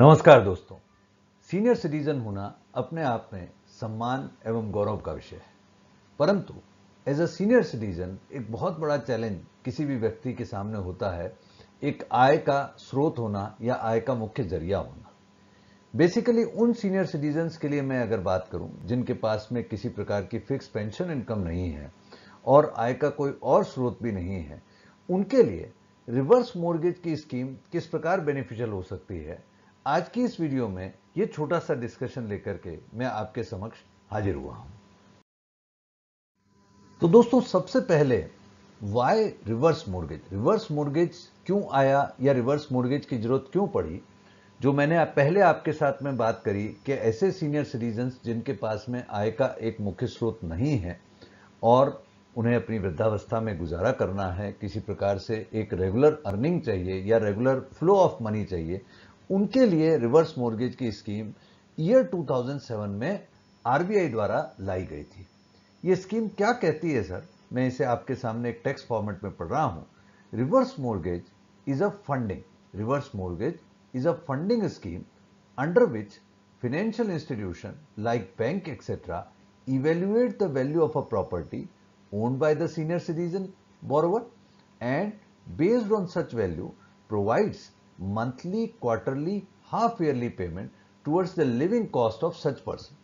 नमस्कार दोस्तों senior citizen होना अपने आप में सम्मान एवं गौरव का विषय है परंतु एज अ सीनियर सिटीजन एक बहुत बड़ा चैलेंज किसी भी व्यक्ति के सामने होता है एक आय का स्रोत होना या आय का मुख्य जरिया होना बेसिकली उन सीनियर सिटीजन्स के लिए मैं अगर बात करूं जिनके पास में किसी प्रकार की फिक्स पेंशन इनकम नहीं है और आय का कोई और स्रोत भी नहीं है उनके लिए रिवर्स मोर्गेज की स्कीम किस प्रकार बेनिफिशियल हो सकती है आज की इस वीडियो में ये छोटा सा डिस्कशन लेकर के मैं आपके समक्ष हाजिर हुआ हूं तो दोस्तों सबसे पहले why reverse mortgage reverse mortgage क्यों आया या रिवर्स मोर्गेज की जरूरत क्यों पड़ी जो मैंने आप पहले आपके साथ में बात करी कि ऐसे सीनियर सिटीजन जिनके पास में आय का एक मुख्य स्रोत नहीं है और उन्हें अपनी वृद्धावस्था में गुजारा करना है किसी प्रकार से एक रेगुलर अर्निंग चाहिए या रेगुलर फ्लो ऑफ मनी चाहिए उनके लिए रिवर्स मोर्गेज की स्कीम ईयर 2007 में आरबीआई द्वारा लाई गई थी यह स्कीम क्या कहती है सर मैं इसे आपके सामने एक टेक्स्ट फॉर्मेट में पढ़ रहा हूं reverse mortgage is a funding reverse mortgage is a funding scheme under which financial institution like bank etcetera evaluate the value of a property own by the senior citizen borrower and based on such value provides monthly, quarterly, half yearly payment towards the living cost of such person.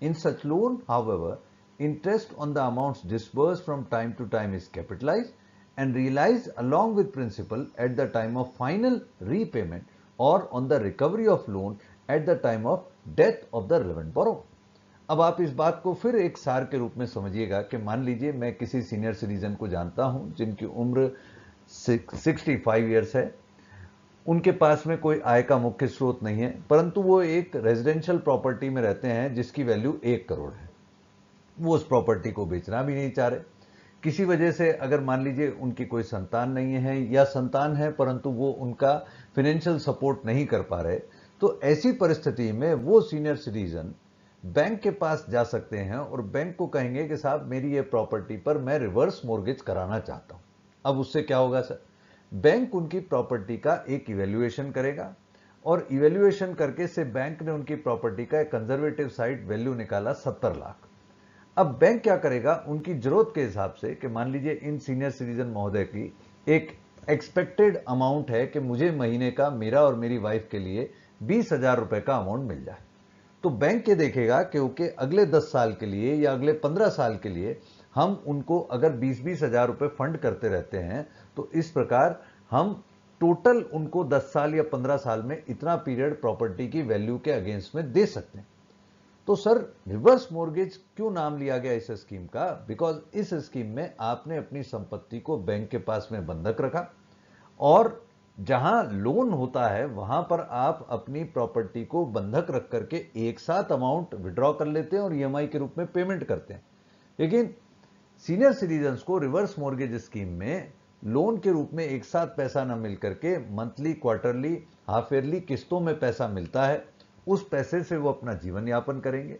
In such loan, however, interest on the amounts disbursed from time to time is capitalized and realized along with principal at the time of final repayment और on the recovery of loan at the time of death of the relevant borrower अब आप इस बात को फिर एक सार के रूप में समझिएगा कि मान लीजिए मैं किसी सीनियर सिटीजन को जानता हूं जिनकी उम्र 65 इयर्स है उनके पास में कोई आय का मुख्य स्रोत नहीं है परंतु वो एक रेजिडेंशियल प्रॉपर्टी में रहते हैं जिसकी वैल्यू एक करोड़ है वो उस प्रॉपर्टी को बेचना भी नहीं चाह रहे किसी वजह से अगर मान लीजिए उनकी कोई संतान नहीं है या संतान है परंतु वो उनका फाइनेंशियल सपोर्ट नहीं कर पा रहे तो ऐसी परिस्थिति में वो सीनियर सिटीजन बैंक के पास जा सकते हैं और बैंक को कहेंगे कि साहब मेरी ये प्रॉपर्टी पर मैं रिवर्स मोर्गेज कराना चाहता हूं अब उससे क्या होगा सर बैंक उनकी प्रॉपर्टी का एक इवेल्युएशन करेगा और इवेल्युएशन करके से बैंक ने उनकी प्रॉपर्टी का एक कंजर्वेटिव साइड वैल्यू निकाला सत्तर लाख अब बैंक क्या करेगा उनकी जरूरत के हिसाब से कि मान लीजिए इन सीनियर सिटीजन महोदय की एक एक्सपेक्टेड अमाउंट है कि मुझे महीने का मेरा और मेरी वाइफ के लिए बीस हजार रुपए का अमाउंट मिल जाए तो बैंक ये देखेगा कि ओके अगले दस साल के लिए या अगले पंद्रह साल के लिए हम उनको अगर बीस बीस हजार रुपए फंड करते रहते हैं तो इस प्रकार हम टोटल उनको 10 साल या 15 साल में इतना पीरियड प्रॉपर्टी की वैल्यू के अगेंस्ट में दे सकते हैं तो सर रिवर्स मोर्गेज क्यों नाम लिया गया इस स्कीम का बिकॉज इस स्कीम में आपने अपनी संपत्ति को बैंक के पास में बंधक रखा और जहां लोन होता है वहां पर आप अपनी प्रॉपर्टी को बंधक रख करके एक साथ अमाउंट विड्रॉ कर लेते हैं और ई के रूप में पेमेंट करते हैं लेकिन सीनियर सिटीजन्स को रिवर्स मोर्गेज स्कीम में लोन के रूप में एक साथ पैसा न मिल करके मंथली क्वार्टरली हाफ ईयरली किस्तों में पैसा मिलता है उस पैसे से वो अपना जीवन यापन करेंगे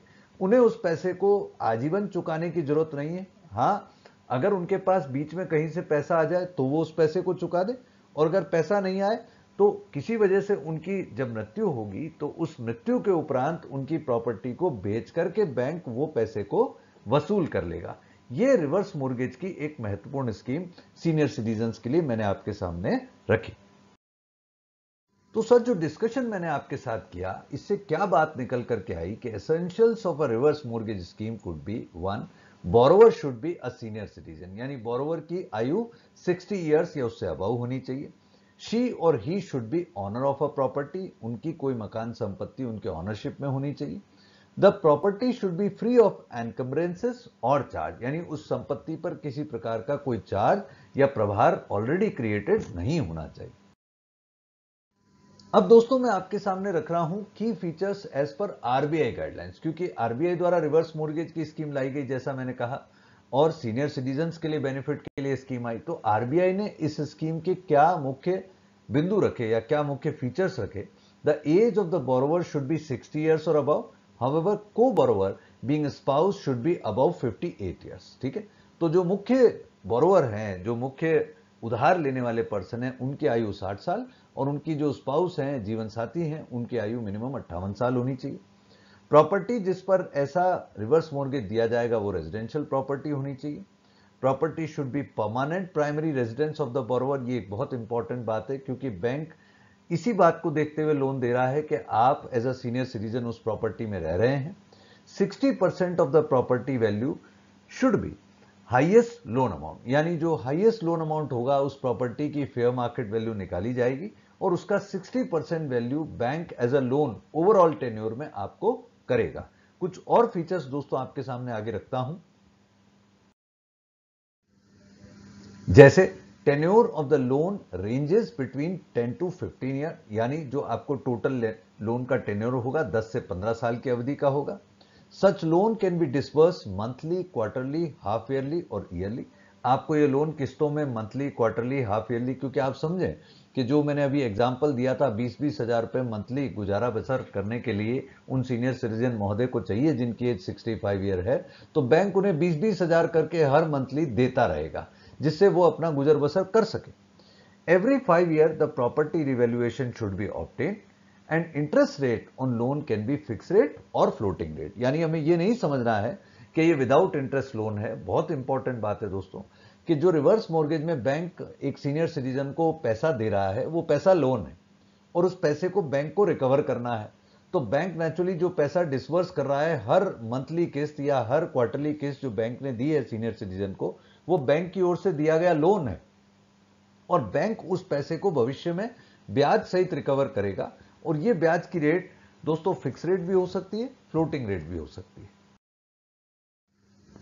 उन्हें उस पैसे को आजीवन चुकाने की जरूरत नहीं है हाँ अगर उनके पास बीच में कहीं से पैसा आ जाए तो वो उस पैसे को चुका दे और अगर पैसा नहीं आए तो किसी वजह से उनकी जब मृत्यु होगी तो उस मृत्यु के उपरांत उनकी प्रॉपर्टी को बेच करके बैंक वो पैसे को वसूल कर लेगा ये रिवर्स मोर्गेज की एक महत्वपूर्ण स्कीम सीनियर सिटीजन के लिए मैंने आपके सामने रखी तो सर जो डिस्कशन मैंने आपके साथ किया इससे क्या बात निकल करके आई कि essentials of a reverse mortgage scheme could be one borrower should be a senior citizen यानी बोरोवर की आयु 60 इयर्स या उससे अबाव होनी चाहिए शी और he should be owner of a property उनकी कोई मकान संपत्ति उनके ऑनरशिप में होनी चाहिए the property should be free of encumbrances और चार्ज यानी उस संपत्ति पर किसी प्रकार का कोई चार्ज या प्रभार ऑलरेडी क्रिएटेड नहीं होना चाहिए अब दोस्तों मैं आपके सामने रख रहा हूं की फीचर्स एज पर आरबीआई गाइडलाइंस क्योंकि आरबीआई द्वारा रिवर्स मोर्गेज की स्कीम लाई गई जैसा मैंने कहा और सीनियर सिटीजन के लिए बेनिफिट के लिए स्कीम आई तो आरबीआई ने इस स्कीम के क्या मुख्य बिंदु रखे या क्या मुख्य फीचर्स रखे the age of the borrower should be sixty years और about however co borrower being spouse should be above 58 years ठीक है तो जो मुख्य बोरोवर हैं जो मुख्य उधार लेने वाले पर्सन हैं उनकी आयु 60 साल और उनकी जो स्पाउस हैं जीवन साथी हैं उनकी आयु मिनिमम अट्ठावन साल होनी चाहिए प्रॉपर्टी जिस पर ऐसा रिवर्स मोर्गेज दिया जाएगा वो रेजिडेंशियल प्रॉपर्टी होनी चाहिए property should be permanent primary residence of the borrower ये एक बहुत इंपॉर्टेंट बात है क्योंकि बैंक इसी बात को देखते हुए लोन दे रहा है कि आप एज अ सीनियर सिटीजन उस प्रॉपर्टी में रह रहे हैं 60 percent of the property value should be highest loan amount यानी जो हाईएस्ट लोन अमाउंट होगा उस प्रॉपर्टी की फेयर मार्केट वैल्यू निकाली जाएगी और उसका 60 percent value bank as a loan overall tenure में आपको करेगा कुछ और फीचर्स दोस्तों आपके सामने आगे रखता हूं जैसे tenure of the loan ranges between 10 to 15 year यानी जो आपको टोटल लोन का टेन्योर होगा 10 से 15 साल की अवधि का होगा such loan can be disbursed monthly quarterly half yearly और ईयरली आपको ये लोन किस्तों में मंथली क्वार्टरली हाफ ईयरली क्योंकि आप समझें कि जो मैंने अभी एग्जाम्पल दिया था बीस बीस हजार रुपये मंथली गुजारा बसर करने के लिए उन सीनियर सिटीजन महोदय को चाहिए जिनकी एज सिक्सटी फाइव ईयर है तो बैंक उन्हें बीस बीस हजार करके हर मंथली देता रहेगा जिससे वो अपना गुजर बसर कर सके every five year the property revaluation should be obtained and interest rate on loan can be fixed rate और फ्लोटिंग रेट यानी हमें ये नहीं समझना है कि ये विदाउट इंटरेस्ट लोन है बहुत इंपॉर्टेंट बात है दोस्तों कि जो रिवर्स मॉर्गेज में बैंक एक सीनियर सिटीजन को पैसा दे रहा है वो पैसा लोन है और उस पैसे को बैंक को रिकवर करना है तो बैंक नेचुरली जो पैसा डिसवर्स कर रहा है हर मंथली किस्त या हर क्वार्टरली किस्त जो बैंक ने दी है सीनियर सिटीजन को वो बैंक की ओर से दिया गया लोन है और बैंक उस पैसे को भविष्य में ब्याज सहित रिकवर करेगा और ये ब्याज की रेट दोस्तों फिक्स रेट भी हो सकती है फ्लोटिंग रेट भी हो सकती है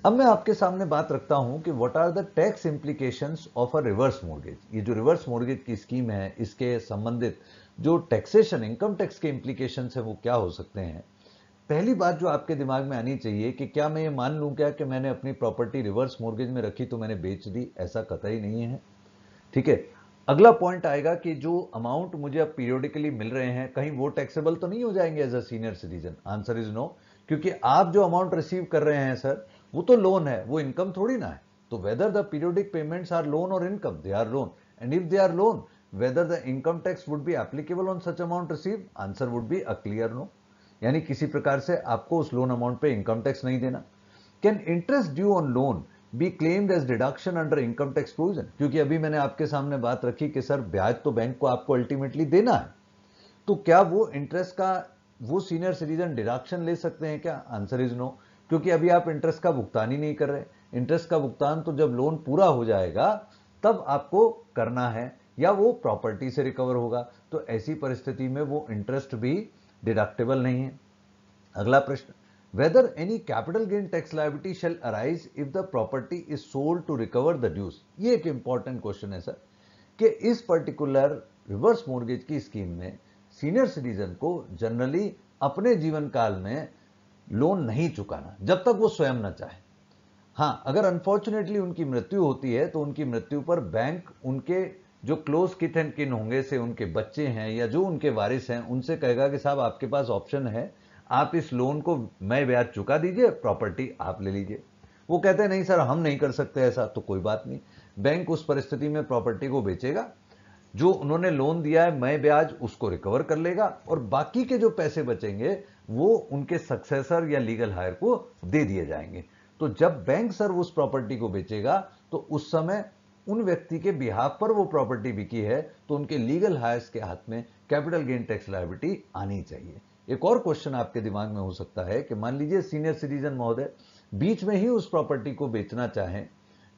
अब मैं आपके सामने बात रखता हूं कि what are the tax implication of a reverse mortgage ये जो रिवर्स मॉर्गेज की स्कीम है इसके संबंधित जो टैक्सेशन इनकम टैक्स के इंप्लीकेशन है वो क्या हो सकते हैं पहली बात जो आपके दिमाग में आनी चाहिए कि क्या मैं ये मान लूँ क्या कि मैंने अपनी प्रॉपर्टी रिवर्स मोर्गेज में रखी तो मैंने बेच दी ऐसा कतई नहीं है ठीक है अगला पॉइंट आएगा कि जो अमाउंट मुझे अब पीरियोडिकली मिल रहे हैं कहीं वो टैक्सेबल तो नहीं हो जाएंगे as a senior citizen answer is no क्योंकि आप जो अमाउंट रिसीव कर रहे हैं सर वो तो लोन है वो इनकम थोड़ी ना है तो whether the periodic payments are loan और income they are loan and if they are loan whether the income tax would be applicable on such amount receive answer would be a clear no यानी किसी प्रकार से आपको उस loan amount पे income tax नहीं देना can interest due on loan be claimed as deduction under income tax provision क्योंकि अभी मैंने आपके सामने बात रखी कि सर ब्याज तो बैंक को आपको अल्टीमेटली देना है तो क्या वो इंटरेस्ट का वो सीनियर सिटीजन डिडक्शन ले सकते हैं क्या आंसर इज नो क्योंकि अभी आप इंटरेस्ट का भुगतान ही नहीं कर रहे इंटरेस्ट का भुगतान तो जब लोन पूरा हो जाएगा तब आपको करना है या वो प्रॉपर्टी से रिकवर होगा तो ऐसी परिस्थिति में वो इंटरेस्ट भी डिडक्टेबल नहीं है अगला प्रश्न whether any capital gain tax liability shall arise if the property is sold to recover the dues ये एक इंपॉर्टेंट क्वेश्चन है सर कि इस पर्टिकुलर रिवर्स मोर्गेज की स्कीम में सीनियर सिटीजन को जनरली अपने जीवन काल में लोन नहीं चुकाना जब तक वो स्वयं न चाहे हां अगर अनफॉर्चुनेटली उनकी मृत्यु होती है तो उनकी मृत्यु पर बैंक उनके जो क्लोज किथ एंड किन होंगे से उनके बच्चे हैं या जो उनके वारिस हैं उनसे कहेगा कि साहब आपके पास ऑप्शन है आप इस लोन को मैं ब्याज चुका दीजिए प्रॉपर्टी आप ले लीजिए वो कहते हैं नहीं सर हम नहीं कर सकते ऐसा तो कोई बात नहीं बैंक उस परिस्थिति में प्रॉपर्टी को बेचेगा जो उन्होंने लोन दिया है मैं ब्याज उसको रिकवर कर लेगा और बाकी के जो पैसे बचेंगे वो उनके सक्सेसर या लीगल हायर को दे दिए जाएंगे तो जब बैंक सर उस प्रॉपर्टी को बेचेगा तो उस समय उन व्यक्ति के बिहाफ पर वो प्रॉपर्टी बिकी है तो उनके लीगल हायर्स के हाथ में कैपिटल गेन टैक्स लाइबिलिटी आनी चाहिए एक और क्वेश्चन आपके दिमाग में हो सकता है कि मान लीजिए सीनियर सिटीजन महोदय बीच में ही उस प्रॉपर्टी को बेचना चाहें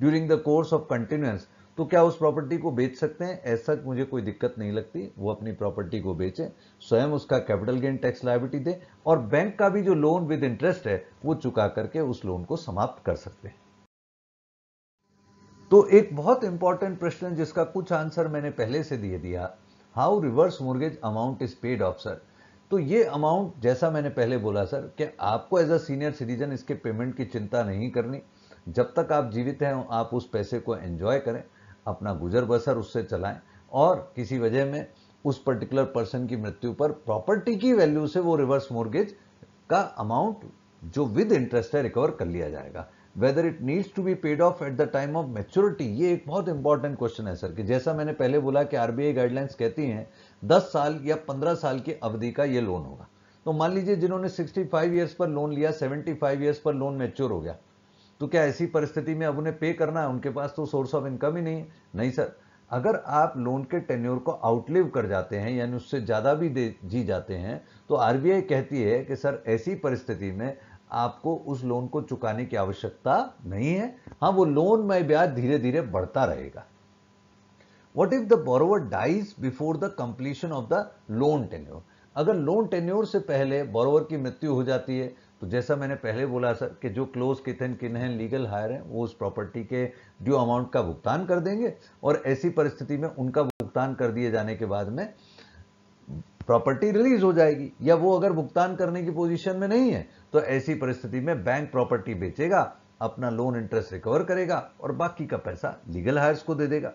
during the course of continuous तो क्या उस प्रॉपर्टी को बेच सकते हैं ऐसा मुझे कोई दिक्कत नहीं लगती वो अपनी प्रॉपर्टी को बेचे स्वयं उसका कैपिटल गेन टैक्स लाइबिलिटी दे और बैंक का भी जो लोन विद इंटरेस्ट है वो चुका करके उस लोन को समाप्त कर सकते हैं तो एक बहुत इंपॉर्टेंट प्रश्न जिसका कुछ आंसर मैंने पहले से दिए दिया how reverse mortgage amount is paid off sir तो ये अमाउंट जैसा मैंने पहले बोला सर कि आपको एज अ सीनियर सिटीजन इसके पेमेंट की चिंता नहीं करनी जब तक आप जीवित हैं आप उस पैसे को एंजॉय करें अपना गुजर बसर उससे चलाएं और किसी वजह में उस पर्टिकुलर पर्सन की मृत्यु पर प्रॉपर्टी की वैल्यू से वो रिवर्स मोर्गेज का अमाउंट जो विद इंटरेस्ट है रिकवर कर लिया जाएगा whether it needs to be paid off at the time of maturity ये एक बहुत इंपॉर्टेंट क्वेश्चन है सर कि जैसा मैंने पहले बोला कि आरबीआई गाइडलाइंस कहती हैं 10 साल या 15 साल की अवधि का ये लोन होगा तो मान लीजिए जिन्होंने 65 ईयर्स पर लोन लिया 75 ईयर्स पर लोन मेच्योर हो गया तो क्या ऐसी परिस्थिति में अब उन्हें पे करना है उनके पास तो सोर्स ऑफ इनकम ही नहीं है नहीं सर अगर आप लोन के टेन्योर को आउटलिव कर जाते हैं यानी उससे ज़्यादा भी दे जी जाते हैं तो आरबीआई कहती है कि सर ऐसी परिस्थिति में आपको उस लोन को चुकाने की आवश्यकता नहीं है हाँ वो लोन में ब्याज धीरे धीरे बढ़ता रहेगा what if the borrower dies before the completion of the loan tenure अगर लोन टेन्योर से पहले बोरोवर की मृत्यु हो जाती है तो जैसा मैंने पहले बोला सर कि जो क्लोज किथन हैं लीगल हायर हैं वो उस प्रॉपर्टी के ड्यू अमाउंट का भुगतान कर देंगे और ऐसी परिस्थिति में उनका भुगतान कर दिए जाने के बाद में प्रॉपर्टी रिलीज हो जाएगी या वो अगर भुगतान करने की पोजीशन में नहीं है तो ऐसी परिस्थिति में बैंक प्रॉपर्टी बेचेगा अपना लोन इंटरेस्ट रिकवर करेगा और बाकी का पैसा लीगल हायर्स को दे देगा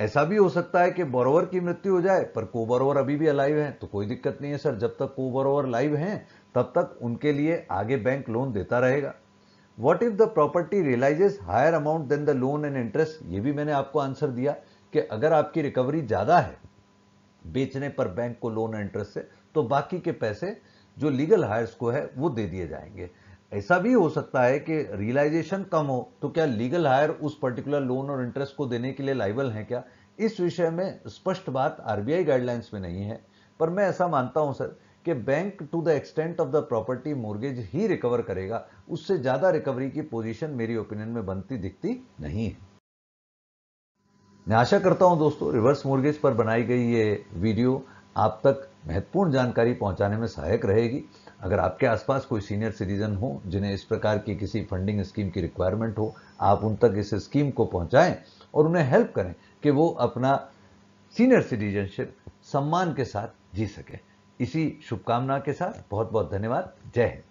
ऐसा भी हो सकता है कि बोरोवर की मृत्यु हो जाए पर को बोरोवर अभी भी अलाइव है तो कोई दिक्कत नहीं है सर जब तक को बोरोवर लाइव हैं तब तक उनके लिए आगे बैंक लोन देता रहेगा what if the property realises higher amount than the loan and interest ये भी मैंने आपको आंसर दिया कि अगर आपकी रिकवरी ज़्यादा है बेचने पर बैंक को लोन इंटरेस्ट से तो बाकी के पैसे जो लीगल हायर्स को है वो दे दिए जाएंगे ऐसा भी हो सकता है कि रियलाइजेशन कम हो तो क्या लीगल हायर उस पर्टिकुलर लोन और इंटरेस्ट को देने के लिए लाइबल है क्या इस विषय में स्पष्ट बात आरबीआई गाइडलाइंस में नहीं है पर मैं ऐसा मानता हूं सर कि bank to the extent of the property mortgage ही रिकवर करेगा उससे ज़्यादा रिकवरी की पोजीशन मेरी ओपिनियन में बनती दिखती नहीं है मैं आशा करता हूं दोस्तों रिवर्स मोर्गेज पर बनाई गई ये वीडियो आप तक महत्वपूर्ण जानकारी पहुंचाने में सहायक रहेगी अगर आपके आसपास कोई सीनियर सिटीजन हो जिन्हें इस प्रकार की किसी फंडिंग स्कीम की रिक्वायरमेंट हो आप उन तक इस स्कीम को पहुंचाएं और उन्हें हेल्प करें कि वो अपना सीनियर सिटीजनशिप सम्मान के साथ जी सके इसी शुभकामना के साथ बहुत बहुत धन्यवाद जय हिंद